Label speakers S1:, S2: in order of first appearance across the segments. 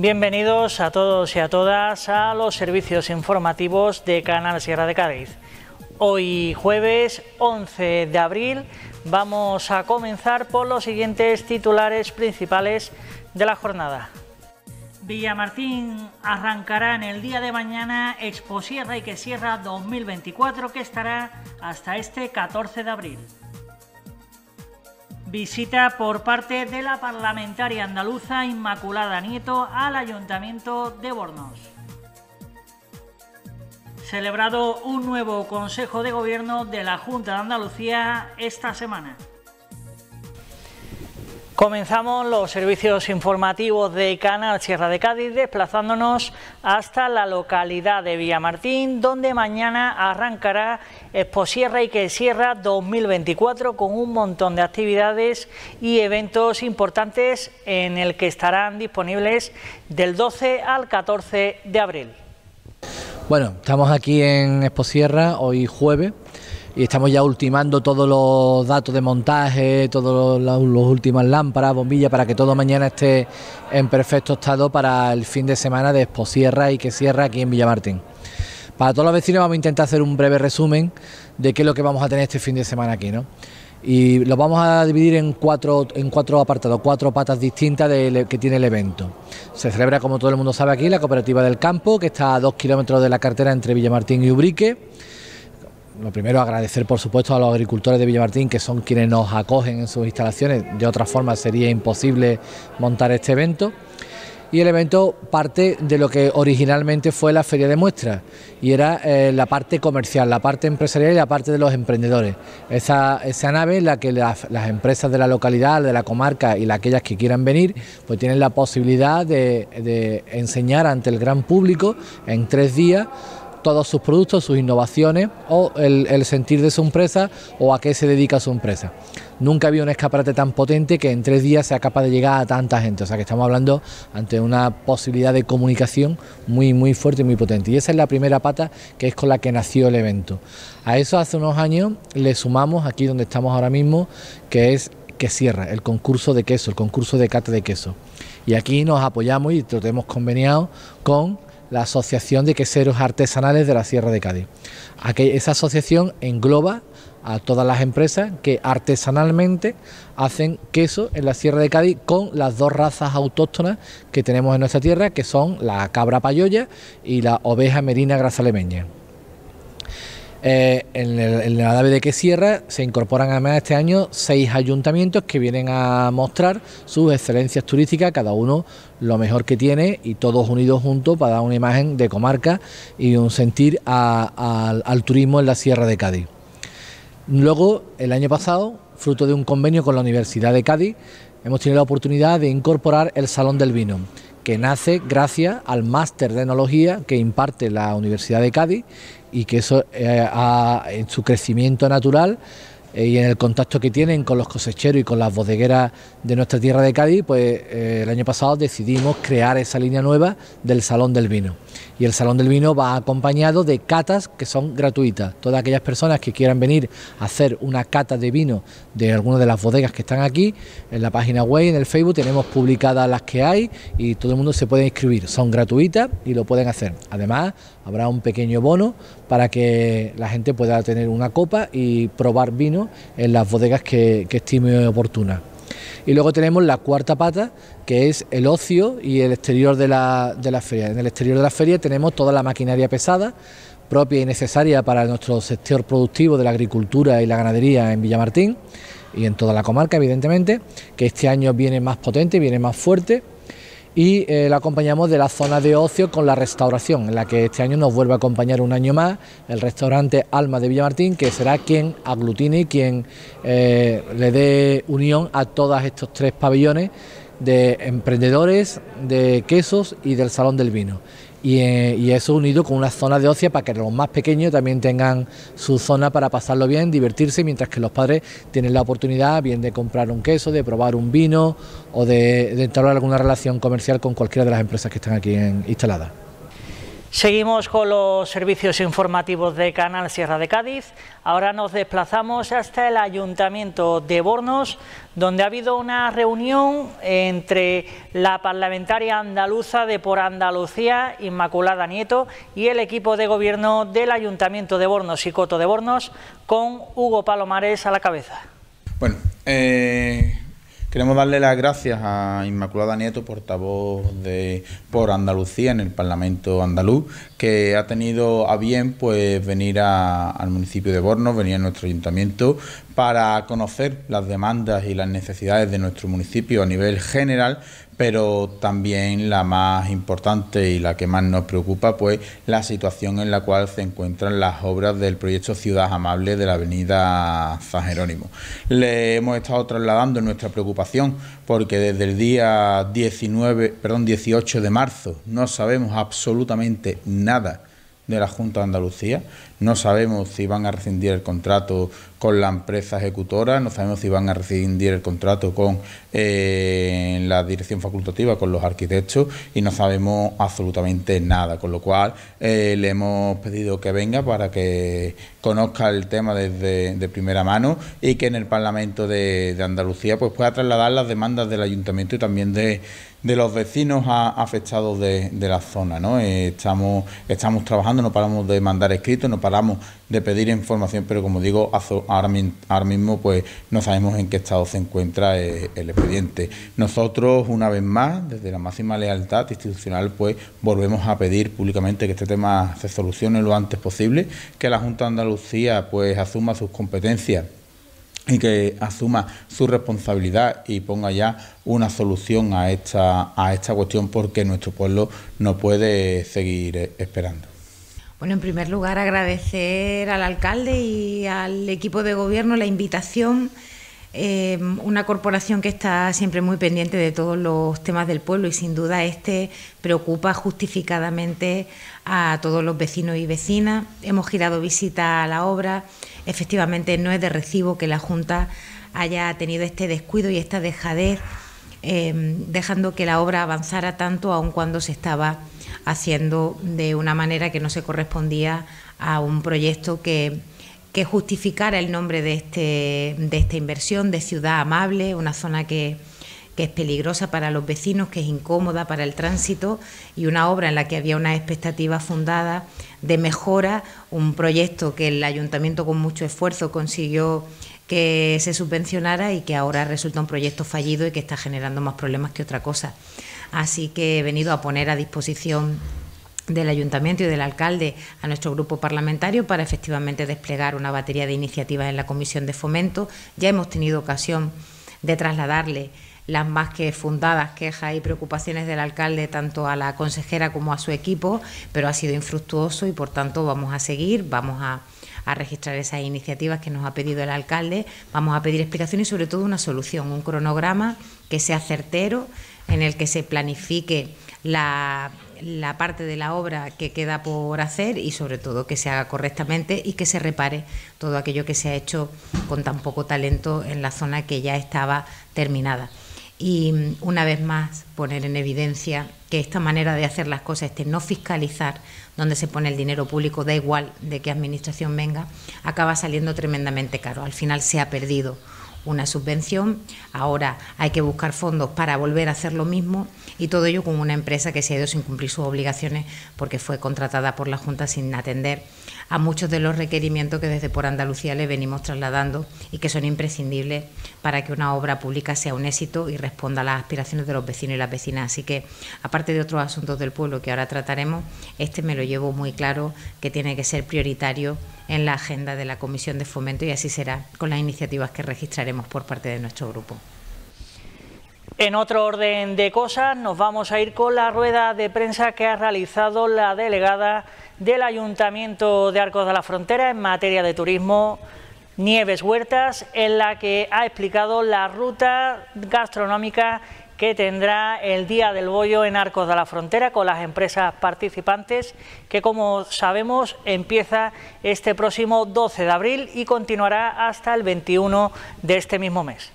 S1: Bienvenidos a todos y a todas a los servicios informativos de Canal Sierra de Cádiz. Hoy jueves 11 de abril vamos a comenzar por los siguientes titulares principales de la jornada. Villamartín arrancará en el día de mañana Expo Sierra y que Sierra 2024 que estará hasta este 14 de abril. Visita por parte de la parlamentaria andaluza Inmaculada Nieto al Ayuntamiento de Bornos. Celebrado un nuevo Consejo de Gobierno de la Junta de Andalucía esta semana. Comenzamos los servicios informativos de Canal Sierra de Cádiz desplazándonos hasta la localidad de Villamartín, donde mañana arrancará Exposierra y que Sierra 2024 con un montón de actividades y eventos importantes en el que estarán disponibles del 12 al 14 de abril.
S2: Bueno, estamos aquí en Exposierra hoy jueves y estamos ya ultimando todos los datos de montaje, ...todos las últimas lámparas, bombillas, para que todo mañana esté en perfecto estado para el fin de semana de Expo Sierra y que cierra aquí en Villamartín. Para todos los vecinos vamos a intentar hacer un breve resumen de qué es lo que vamos a tener este fin de semana aquí, ¿no? Y lo vamos a dividir en cuatro, en cuatro apartados, cuatro patas distintas e, que tiene el evento. Se celebra, como todo el mundo sabe aquí, la Cooperativa del Campo, que está a dos kilómetros de la cartera entre Villamartín y Ubrique lo primero agradecer por supuesto a los agricultores de Villamartín que son quienes nos acogen en sus instalaciones, de otra forma sería imposible montar este evento. Y el evento parte de lo que originalmente fue la feria de muestras y era eh, la parte comercial, la parte empresarial y la parte de los emprendedores. Esa, nave en la que las, empresas de la localidad, de la comarca y aquellas que quieran venir, pues tienen la posibilidad de enseñar ante el gran público en tres días todos sus productos, sus innovaciones o el, sentir de su empresa o a qué se dedica su empresa. Nunca había un escaparate tan potente que en tres días sea capaz de llegar a tanta gente. O sea que estamos hablando ante una posibilidad de comunicación muy, muy fuerte y muy potente. Y esa es la primera pata que es con la que nació el evento. A eso hace unos años le sumamos aquí donde estamos ahora mismo, que es que cierra el concurso de queso, el concurso de cata de queso. Y aquí nos apoyamos y lo hemos conveniado con la Asociación de Queseros Artesanales de la Sierra de Cádiz. Aquella, esa asociación engloba a todas las empresas que artesanalmente hacen queso en la Sierra de Cádiz con las dos razas autóctonas que tenemos en nuestra tierra, que son la cabra payoya y la oveja merina grasalemeña. Eh, en, el, en, la nave de que cierra se incorporan además este año seis ayuntamientos que vienen a mostrar sus excelencias turísticas, cada uno lo mejor que tiene y todos unidos juntos para dar una imagen de comarca y un sentir al, al turismo en la Sierra de Cádiz. Luego, el año pasado, fruto de un convenio con la Universidad de Cádiz, hemos tenido la oportunidad de incorporar el Salón del Vino que nace gracias al máster de enología que imparte la Universidad de Cádiz y que eso eh, en su crecimiento natural eh, y en el contacto que tienen con los cosecheros y con las bodegueras de nuestra tierra de Cádiz, pues eh, el año pasado decidimos crear esa línea nueva del Salón del Vino. Y el Salón del Vino va acompañado de catas que son gratuitas. Todas aquellas personas que quieran venir a hacer una cata de vino de alguna de las bodegas que están aquí, en la página web y en el Facebook tenemos publicadas las que hay y todo el mundo se puede inscribir. Son gratuitas y lo pueden hacer. Además, habrá un pequeño bono para que la gente pueda tener una copa y probar vino en las bodegas que, que estime oportuna. Y luego tenemos la cuarta pata, que es el ocio y el exterior de la, de la feria. En el exterior de la feria tenemos toda la maquinaria pesada, propia y necesaria para nuestro sector productivo de la agricultura y la ganadería en Villamartín y en toda la comarca, evidentemente, que este año viene más potente, viene más fuerte y eh, la acompañamos de la zona de ocio con la restauración, en la que este año nos vuelve a acompañar un año más el restaurante Alma de Villamartín, que será quien aglutine y quien eh, le dé unión a todos estos tres pabellones de emprendedores, de quesos y del Salón del Vino. Eh, y, eso unido con una zona de ocio para que los más pequeños también tengan su zona para pasarlo bien, divertirse, mientras que los padres tienen la oportunidad bien de comprar un queso, de probar un vino o de, de entablar alguna relación comercial con cualquiera de las empresas que están aquí en, instaladas.
S1: Seguimos con los servicios informativos de Canal Sierra de Cádiz. Ahora nos desplazamos hasta el Ayuntamiento de Bornos, donde ha habido una reunión entre la parlamentaria andaluza de Por Andalucía, Inmaculada Nieto, y el equipo de gobierno del Ayuntamiento de Bornos y Coto de Bornos, con Hugo Palomares a la cabeza.
S3: Bueno, eh, Queremos darle las gracias a Inmaculada Nieto, portavoz de por Andalucía en el Parlamento andaluz, que ha tenido a bien pues venir al municipio de Bornos, venir a nuestro ayuntamiento para conocer las demandas y las necesidades de nuestro municipio a nivel general, pero también la más importante y la que más nos preocupa, pues la situación en la cual se encuentran las obras del proyecto Ciudad Amable de la Avenida San Jerónimo. Le hemos estado trasladando nuestra preocupación porque desde el día 19, perdón, 18 de marzo no sabemos absolutamente nada de la Junta de Andalucía. No sabemos si van a rescindir el contrato con la empresa ejecutora, no sabemos si van a rescindir el contrato con eh, la dirección facultativa, con los arquitectos, y no sabemos absolutamente nada. Con lo cual, eh, le hemos pedido que venga para que conozca el tema desde de primera mano y que en el Parlamento de, Andalucía pues pueda trasladar las demandas del ayuntamiento y también de, los vecinos afectados de, la zona. ¿no? Eh, estamos, estamos trabajando, no paramos de mandar escritos, no paramos de pedir información, pero como digo, ahora, mismo pues no sabemos en qué estado se encuentra el, eh, el expediente. Nosotros, una vez más, desde la máxima lealtad institucional, pues volvemos a pedir públicamente que este tema se solucione lo antes posible, que la Junta de Andalucía pues asuma sus competencias y que asuma su responsabilidad y ponga ya una solución a esta, a esta cuestión porque nuestro pueblo no puede seguir eh, esperando.
S4: Bueno, en primer lugar, agradecer al alcalde y al equipo de gobierno la invitación. Eh, una corporación que está siempre muy pendiente de todos los temas del pueblo y sin duda este preocupa justificadamente a todos los vecinos y vecinas. Hemos girado visita a la obra. Efectivamente, no es de recibo que la Junta haya tenido este descuido y esta dejadez Em, dejando que la obra avanzara tanto aun cuando se estaba haciendo de una manera que no se correspondía a un proyecto que, que justificara el nombre de, este, de esta inversión, de ciudad amable, una zona que, que es peligrosa para los vecinos, que es incómoda para el tránsito y una obra en la que había una expectativa fundada de mejora, un proyecto que el ayuntamiento con mucho esfuerzo consiguió que se subvencionara y que ahora resulta un proyecto fallido y que está generando más problemas que otra cosa. Así que he venido a poner a disposición del ayuntamiento y del alcalde a nuestro grupo parlamentario para efectivamente desplegar una batería de iniciativas en la comisión de fomento. Ya hemos tenido ocasión de trasladarle las más que fundadas quejas y preocupaciones del alcalde tanto a la consejera como a su equipo, pero ha sido infructuoso y por tanto vamos a seguir, vamos a a registrar esas iniciativas que nos ha pedido el alcalde. Vamos a pedir explicaciones y sobre todo una solución, un cronograma que sea certero, en el que se planifique la, la parte de la obra que queda por hacer y sobre todo que se haga correctamente y que se repare todo aquello que se ha hecho con tan poco talento en la zona que ya estaba terminada. Y una vez más poner en evidencia que esta manera de hacer las cosas, este no fiscalizar, donde se pone el dinero público, da igual de qué administración venga, acaba saliendo tremendamente caro. Al final se ha perdido una subvención, ahora hay que buscar fondos para volver a hacer lo mismo y todo ello con una empresa que se ha ido sin cumplir sus obligaciones porque fue contratada por la Junta sin atender a muchos de los requerimientos que desde por Andalucía le venimos trasladando y que son imprescindibles para que una obra pública sea un éxito y responda a las aspiraciones de los vecinos y las vecinas. Así que, aparte de otros asuntos del pueblo que ahora trataremos, este me lo llevo muy claro que tiene que ser prioritario en la agenda de la Comisión de Fomento y así será con las iniciativas que registraremos por parte de nuestro grupo.
S1: En otro orden de cosas, nos vamos a ir con la rueda de prensa que ha realizado la delegada del Ayuntamiento de Arcos de la Frontera en materia de turismo, Nieves Huertas, en la que ha explicado la ruta gastronómica que tendrá el Día del Bollo en Arcos de la Frontera con las empresas participantes, que como sabemos empieza este próximo 12 de abril y continuará hasta el 21 de este mismo mes.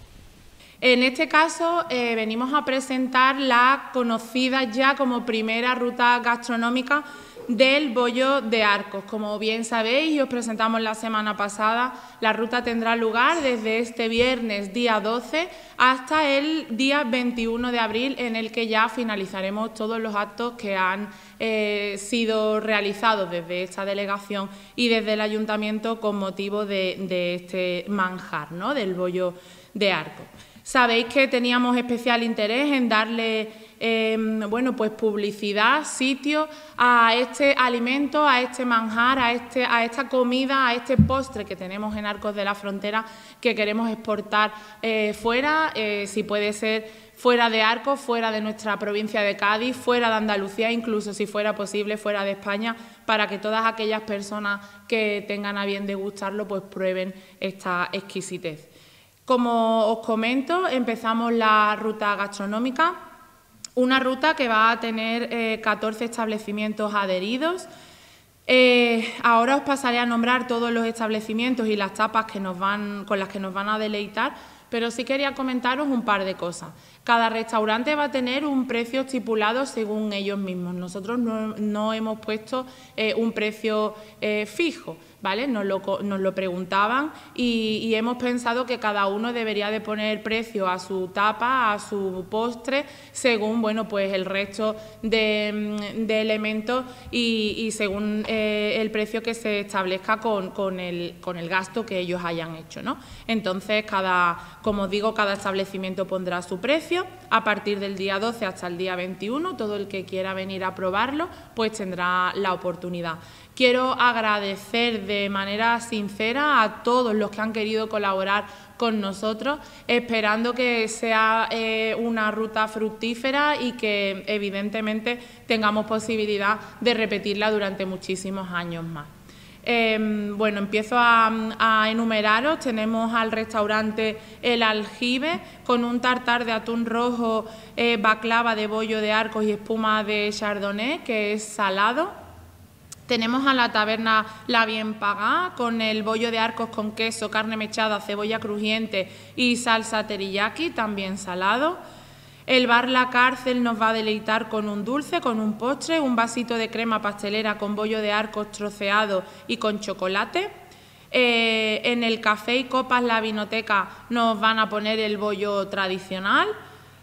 S5: En este caso eh, venimos a presentar la conocida ya como primera ruta gastronómica del bollo de arcos. Como bien sabéis y os presentamos la semana pasada, la ruta tendrá lugar desde este viernes día 12 hasta el día 21 de abril en el que ya finalizaremos todos los actos que han eh, sido realizados desde esta delegación y desde el ayuntamiento con motivo de, este manjar, del bollo de arcos. Sabéis que teníamos especial interés en darle em, bueno, pues publicidad, sitio a este alimento, a este manjar, a, este, a esta comida, a este postre que tenemos en Arcos de la Frontera que queremos exportar eh, fuera, eh, si puede ser fuera de Arcos, fuera de nuestra provincia de Cádiz, fuera de Andalucía, incluso si fuera posible fuera de España, para que todas aquellas personas que tengan a bien degustarlo pues prueben esta exquisitez. Como os comento, empezamos la ruta gastronómica, una ruta que va a tener 14 eh, establecimientos adheridos. Eh, ahora os pasaré a nombrar todos los establecimientos y las tapas con las que nos van a deleitar, pero sí quería comentaros un par de cosas. Cada restaurante va a tener un precio estipulado según ellos mismos. Nosotros no, hemos puesto eh, un precio fijo. Nos lo, preguntaban y, hemos pensado que cada uno debería de poner precio a su tapa, a su postre, según, bueno, pues el resto de, mm, elementos y, según eh, el precio que se establezca con, el, gasto que ellos hayan hecho, Entonces, cada, como digo, cada establecimiento pondrá su precio. A partir del día 12 hasta el día 21, todo el que quiera venir a probarlo, pues tendrá la oportunidad. Quiero agradecer de manera sincera a todos los que han querido colaborar con nosotros, esperando que sea eh, una ruta fructífera y que evidentemente tengamos posibilidad de repetirla durante muchísimos años más. Em, bueno, empiezo a, enumeraros. Tenemos al restaurante El Aljibe con un tartar de atún rojo, eh, baclava de bollo de arcos y espuma de chardonnay, que es salado. Tenemos a la taberna La Bien Pagá con el bollo de arcos con queso, carne mechada, cebolla crujiente y salsa teriyaki, también salado. El bar La Cárcel nos va a deleitar con un dulce, con un postre, un vasito de crema pastelera con bollo de arcos troceado y con chocolate. Eh, en el Café y Copas La Vinoteca nos van a poner el bollo tradicional.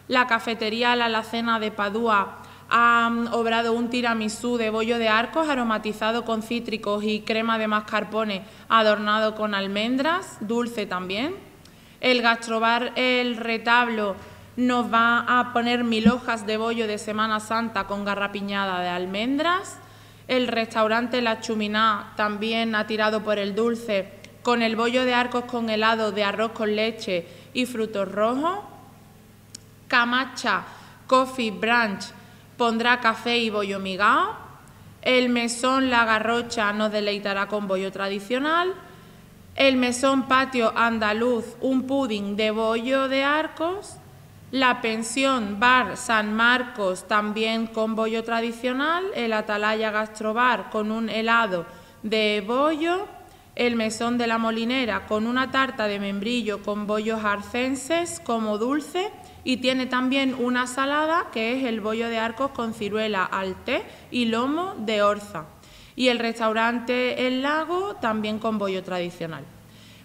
S5: La cafetería La Alacena de Padua ...ha obrado un tiramisú de bollo de arcos aromatizado con cítricos y crema de mascarpone adornado con almendras, dulce también. El gastrobar El Retablo nos va a poner mil hojas de bollo de Semana Santa con garrapiñada de almendras. El restaurante La Chuminá también ha tirado por el dulce con el bollo de arcos con helado de arroz con leche y frutos rojos. Camacha Coffee Branch pondrá café y bollo migao, el mesón La Garrocha nos deleitará con bollo tradicional, el mesón Patio Andaluz un pudding de bollo de arcos, la pensión Bar San Marcos también con bollo tradicional, el Atalaya Gastrobar con un helado de bollo, el mesón de la molinera con una tarta de membrillo con bollos arcenses como dulce y tiene también una salada que es el bollo de arcos con ciruela al té y lomo de orza. Y el restaurante El Lago también con bollo tradicional.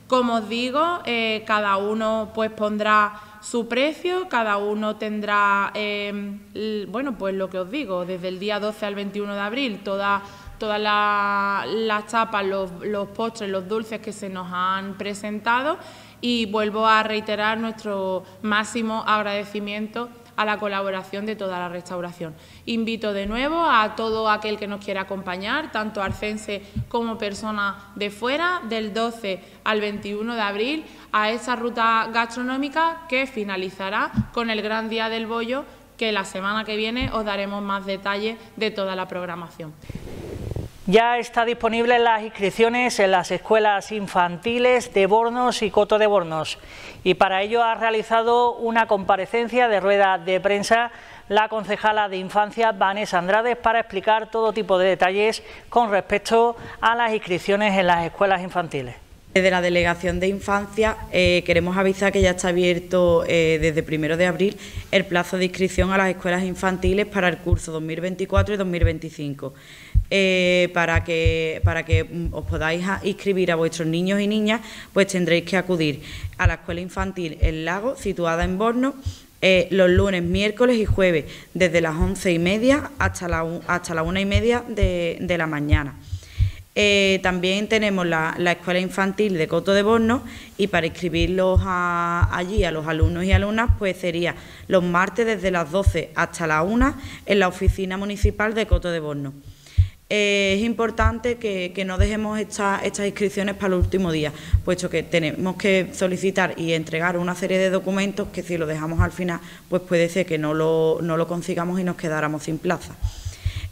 S5: Como os digo, eh, cada uno pues pondrá su precio, cada uno tendrá, eh, bueno, pues lo que os digo, desde el día 12 al 21 de abril, toda todas las chapas, tapas, los, postres, los dulces que se nos han presentado y vuelvo a reiterar nuestro máximo agradecimiento a la colaboración de toda la restauración. Invito de nuevo a todo aquel que nos quiera acompañar, tanto arcense como persona de fuera, del 12 al 21 de abril, a esa ruta gastronómica que finalizará con el Gran Día del Bollo, que la semana que viene os daremos más detalles de toda la programación.
S1: Ya está disponibles las inscripciones en las escuelas infantiles de Bornos y Coto de Bornos y para ello ha realizado una comparecencia de rueda de prensa la concejala de Infancia Vanessa Andrades para explicar todo tipo de detalles con respecto a las inscripciones
S6: en las escuelas infantiles. Desde la Delegación de Infancia eh, queremos avisar que ya está abierto eh, desde primero de abril el plazo de inscripción a las escuelas infantiles para el curso 2024 y 2025. Eh, para, que, os podáis inscribir a vuestros niños y niñas, pues tendréis que acudir a la Escuela Infantil El Lago, situada en Borno, eh, los lunes, miércoles y jueves, desde las once y media hasta la, una y media de, la mañana. Eh, también tenemos la, Escuela Infantil de Coto de Borno y para inscribirlos allí, a los alumnos y alumnas, pues sería los martes desde las 12 hasta la una en la Oficina Municipal de Coto de Borno es importante que, no dejemos estas inscripciones para el último día, puesto que tenemos que solicitar y entregar una serie de documentos que si lo dejamos al final, pues puede ser que no lo, consigamos y nos quedáramos sin plaza.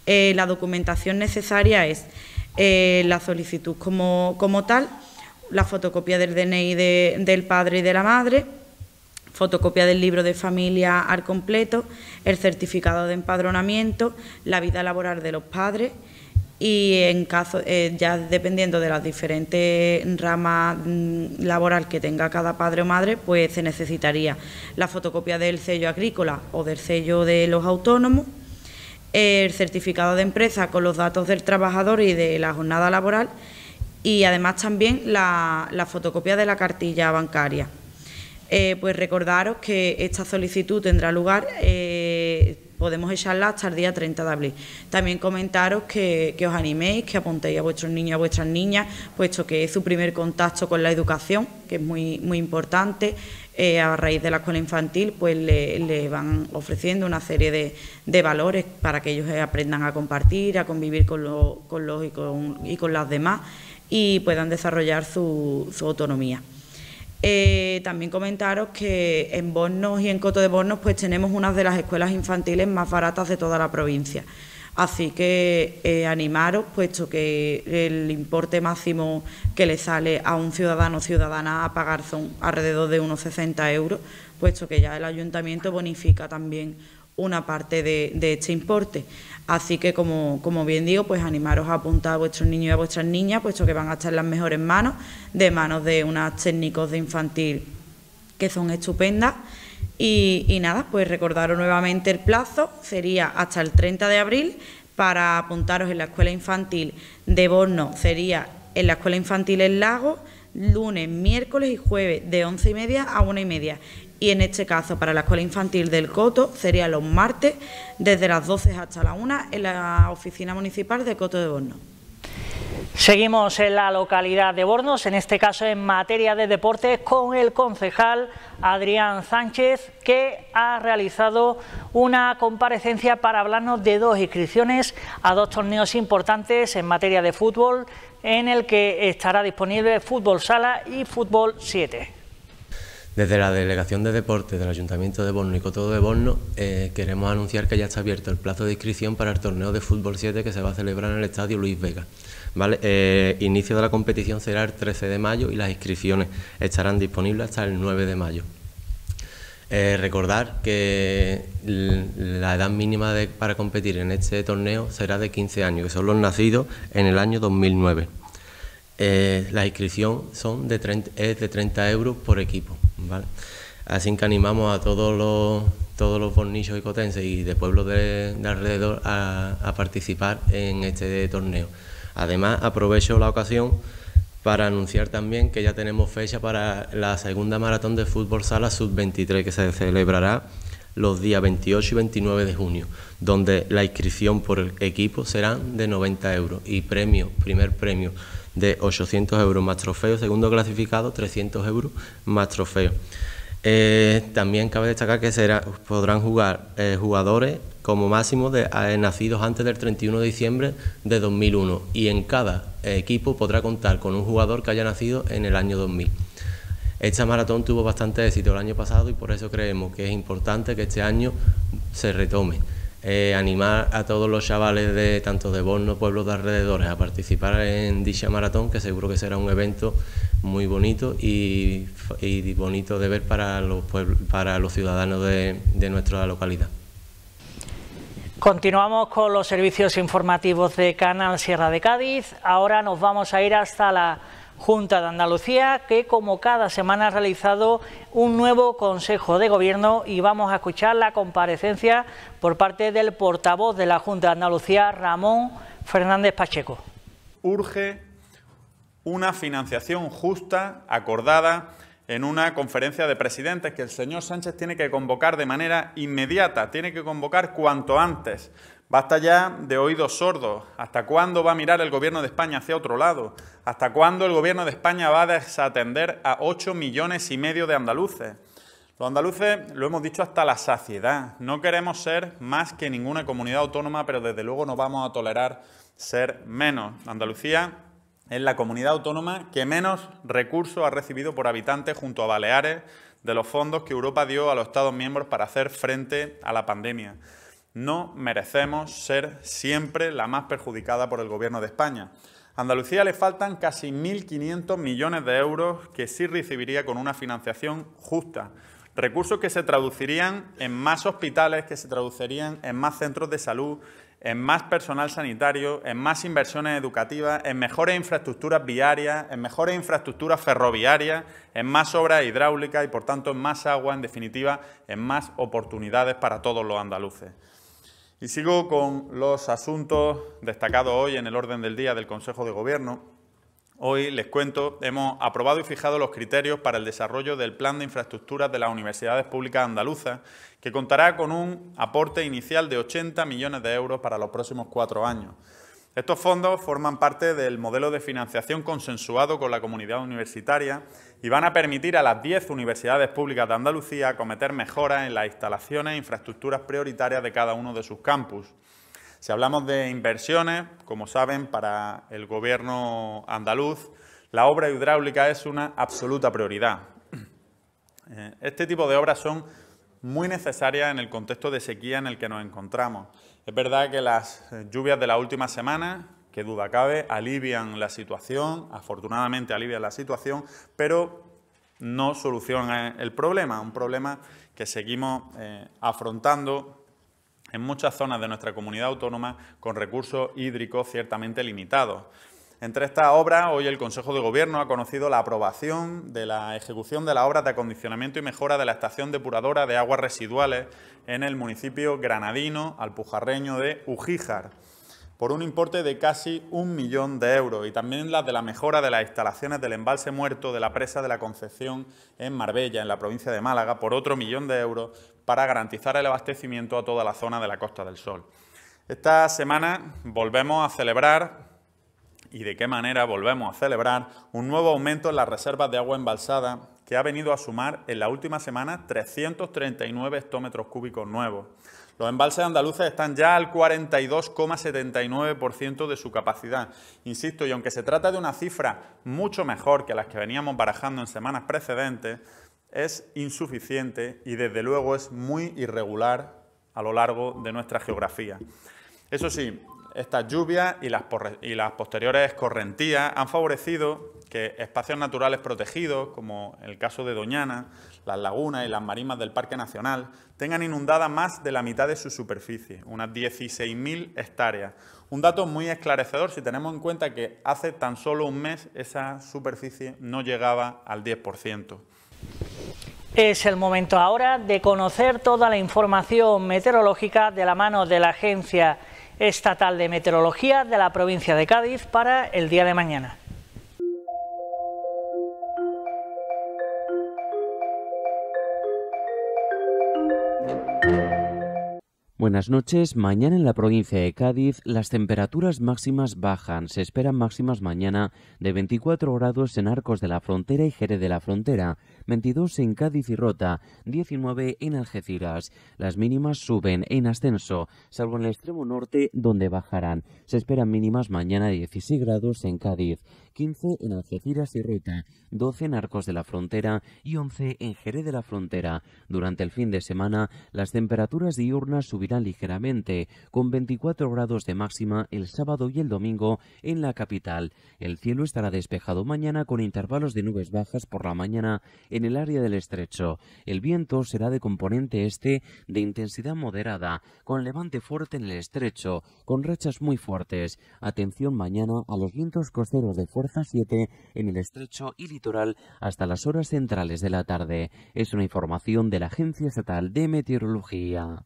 S6: Eh, la documentación necesaria es eh, la solicitud como, tal, la fotocopia del DNI del padre y de la madre, fotocopia del libro de familia al completo, el certificado de empadronamiento, la vida laboral de los padres, y en caso, eh, ya dependiendo de las diferentes ramas mm, laboral que tenga cada padre o madre, pues se necesitaría la fotocopia del sello agrícola o del sello de los autónomos, el certificado de empresa con los datos del trabajador y de la jornada laboral y además también la, fotocopia de la cartilla bancaria. Eh, pues recordaros que esta solicitud tendrá lugar eh, podemos echarla hasta el día 30 de abril. También comentaros que, os animéis, que apuntéis a vuestros niños y a vuestras niñas, puesto que es su primer contacto con la educación, que es muy, importante. Eh, a raíz de la escuela infantil, pues le, van ofreciendo una serie de, valores para que ellos aprendan a compartir, a convivir con, los y con, las demás y puedan desarrollar su autonomía. Eh, también comentaros que en Bornos y en Coto de Bornos pues tenemos una de las escuelas infantiles más baratas de toda la provincia. Así que eh, animaros, puesto que el importe máximo que le sale a un ciudadano o ciudadana a pagar son alrededor de unos 60 euros, puesto que ya el ayuntamiento bonifica también una parte de, este importe. Así que, como, bien digo, pues animaros a apuntar a vuestros niños y a vuestras niñas, puesto que van a estar en las mejores manos, de manos de unas técnicos de infantil que son estupendas. Y, y nada, pues recordaros nuevamente el plazo, sería hasta el 30 de abril, para apuntaros en la escuela infantil de Borno, sería en la escuela infantil El Lago, lunes, miércoles y jueves de once y media a una y media y en este caso para la Escuela Infantil del Coto sería los martes desde las 12 hasta la 1 en la oficina municipal de Coto de Borno. Seguimos en
S1: la localidad de Bornos, en este caso en materia de deportes, con el concejal Adrián Sánchez, que ha realizado una comparecencia para hablarnos de dos inscripciones a dos torneos importantes en materia de fútbol, en el que estará disponible fútbol sala y fútbol 7.
S7: Desde la Delegación de Deportes del Ayuntamiento de Borno y Coto de Borno eh, queremos anunciar que ya está abierto el plazo de inscripción para el torneo de fútbol 7 que se va a celebrar en el Estadio Luis Vega. Eh, inicio de la competición será el 13 de mayo y las inscripciones estarán disponibles hasta el 9 de mayo. Eh, recordar que la edad mínima para competir en este torneo será de 15 años, que son los nacidos en el año 2009. Eh, la inscripción son de es de 30 euros por equipo. ¿vale? Así que animamos a todos los, todos los bornichos y cotenses y de pueblos de, alrededor a, participar en este torneo. Además, aprovecho la ocasión para anunciar también que ya tenemos fecha para la segunda maratón de fútbol sala sub-23 que se celebrará los días 28 y 29 de junio, donde la inscripción por equipo será de 90 euros y premio, primer premio de 800 euros más trofeo, segundo clasificado 300 euros más trofeo. Eh, también cabe destacar que podrán jugar eh, jugadores como máximo de eh, nacidos antes del 31 de diciembre de 2001 y en cada equipo podrá contar con un jugador que haya nacido en el año 2000. Esta maratón tuvo bastante éxito el año pasado y por eso creemos que es importante que este año se retome. Eh, animar a todos los chavales de tanto de Borno, pueblos de alrededores, a participar en dicha maratón, que seguro que será un evento muy bonito y, bonito de ver para los, para los ciudadanos de, de nuestra localidad.
S1: Continuamos con los servicios informativos de Canal Sierra de Cádiz. Ahora nos vamos a ir hasta la Junta de Andalucía, que como cada semana ha realizado un nuevo Consejo de Gobierno y vamos a escuchar la comparecencia por parte del portavoz de la Junta de Andalucía, Ramón Fernández Pacheco.
S8: Urge una financiación justa, acordada en una conferencia de presidentes que el señor Sánchez tiene que convocar de manera inmediata, tiene que convocar cuanto antes, Basta ya de oídos sordos. ¿Hasta cuándo va a mirar el gobierno de España hacia otro lado? ¿Hasta cuándo el gobierno de España va a desatender a 8 millones y medio de andaluces? Los andaluces lo hemos dicho hasta la saciedad. No queremos ser más que ninguna comunidad autónoma, pero desde luego no vamos a tolerar ser menos. Andalucía es la comunidad autónoma que menos recursos ha recibido por habitante junto a Baleares de los fondos que Europa dio a los Estados miembros para hacer frente a la pandemia. No merecemos ser siempre la más perjudicada por el Gobierno de España. A Andalucía le faltan casi 1.500 millones de euros que sí recibiría con una financiación justa. Recursos que se traducirían en más hospitales, que se traducirían en más centros de salud, en más personal sanitario, en más inversiones educativas, en mejores infraestructuras viarias, en mejores infraestructuras ferroviarias, en más obras hidráulicas y, por tanto, en más agua, en definitiva, en más oportunidades para todos los andaluces. Y sigo con los asuntos destacados hoy en el orden del día del Consejo de Gobierno. Hoy les cuento, hemos aprobado y fijado los criterios para el desarrollo del Plan de Infraestructuras de las Universidades Públicas Andaluzas, que contará con un aporte inicial de 80 millones de euros para los próximos cuatro años. Estos fondos forman parte del modelo de financiación consensuado con la comunidad universitaria y van a permitir a las 10 universidades públicas de Andalucía cometer mejoras en las instalaciones e infraestructuras prioritarias de cada uno de sus campus. Si hablamos de inversiones, como saben, para el gobierno andaluz, la obra hidráulica es una absoluta prioridad. Eh, este tipo de obras son muy necesaria en el contexto de sequía en el que nos encontramos. Es verdad que las lluvias de la última semana, que duda cabe, alivian la situación, afortunadamente alivian la situación, pero no solucionan el problema, un problema que seguimos eh, afrontando en muchas zonas de nuestra comunidad autónoma con recursos hídricos ciertamente limitados. Entre estas obras, hoy el Consejo de Gobierno ha conocido la aprobación de la ejecución de la obra de acondicionamiento y mejora de la estación depuradora de aguas residuales en el municipio granadino alpujarreño de Ujíjar por un importe de casi un millón de euros y también la de la mejora de las instalaciones del embalse muerto de la presa de la Concepción en Marbella, en la provincia de Málaga, por otro millón de euros para garantizar el abastecimiento a toda la zona de la Costa del Sol. Esta semana volvemos a celebrar y de qué manera volvemos a celebrar un nuevo aumento en las reservas de agua embalsada que ha venido a sumar en la última semana 339 hectómetros cúbicos nuevos. Los embalses andaluces están ya al 42,79% de su capacidad. Insisto, y aunque se trata de una cifra mucho mejor que las que veníamos barajando en semanas precedentes, es insuficiente y desde luego es muy irregular a lo largo de nuestra geografía. Eso sí, estas lluvias y las, posteriores correntías han favorecido que espacios naturales protegidos, como el caso de Doñana, las lagunas y las marimas del Parque Nacional, tengan inundada más de la mitad de su superficie, unas 16.000 hectáreas. Un dato muy esclarecedor si tenemos en cuenta que hace tan solo un mes esa superficie no llegaba al 10%.
S1: Es el momento ahora de conocer toda la información meteorológica de la mano de la agencia Estatal de Meteorología de la provincia de Cádiz para el día de mañana.
S9: Buenas noches. Mañana en la provincia de Cádiz las temperaturas máximas bajan. Se esperan máximas mañana de 24 grados en Arcos de la Frontera y Jerez de la Frontera, 22 en Cádiz y Rota, 19 en Algeciras. Las mínimas suben en ascenso, salvo en el extremo norte donde bajarán. Se esperan mínimas mañana de 16 grados en Cádiz, 15 en Algeciras y Rota, 12 en Arcos de la Frontera y 11 en Jerez de la Frontera. Durante el fin de semana las temperaturas diurnas subirán ligeramente, con 24 grados de máxima el sábado y el domingo en la capital. El cielo estará despejado mañana con intervalos de nubes bajas por la mañana en el área del estrecho. El viento será de componente este de intensidad moderada, con levante fuerte en el estrecho, con rachas muy fuertes. Atención mañana a los vientos costeros de fuerza 7 en el estrecho y litoral hasta las horas centrales de la tarde. Es una información de la Agencia Estatal de Meteorología.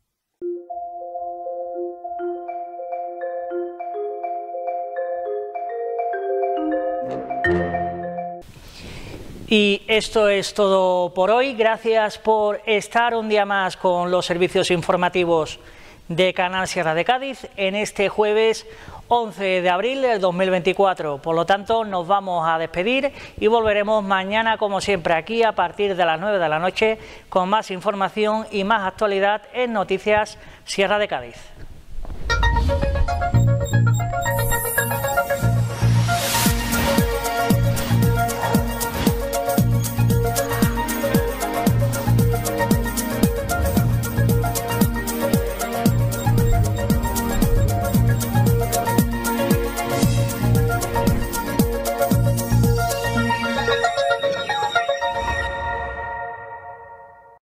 S1: Y esto es todo por hoy. Gracias por estar un día más con los servicios informativos de Canal Sierra de Cádiz en este jueves 11 de abril del 2024. Por lo tanto, nos vamos a despedir y volveremos mañana, como siempre, aquí a partir de las 9 de la noche con más información y más actualidad en Noticias Sierra de Cádiz.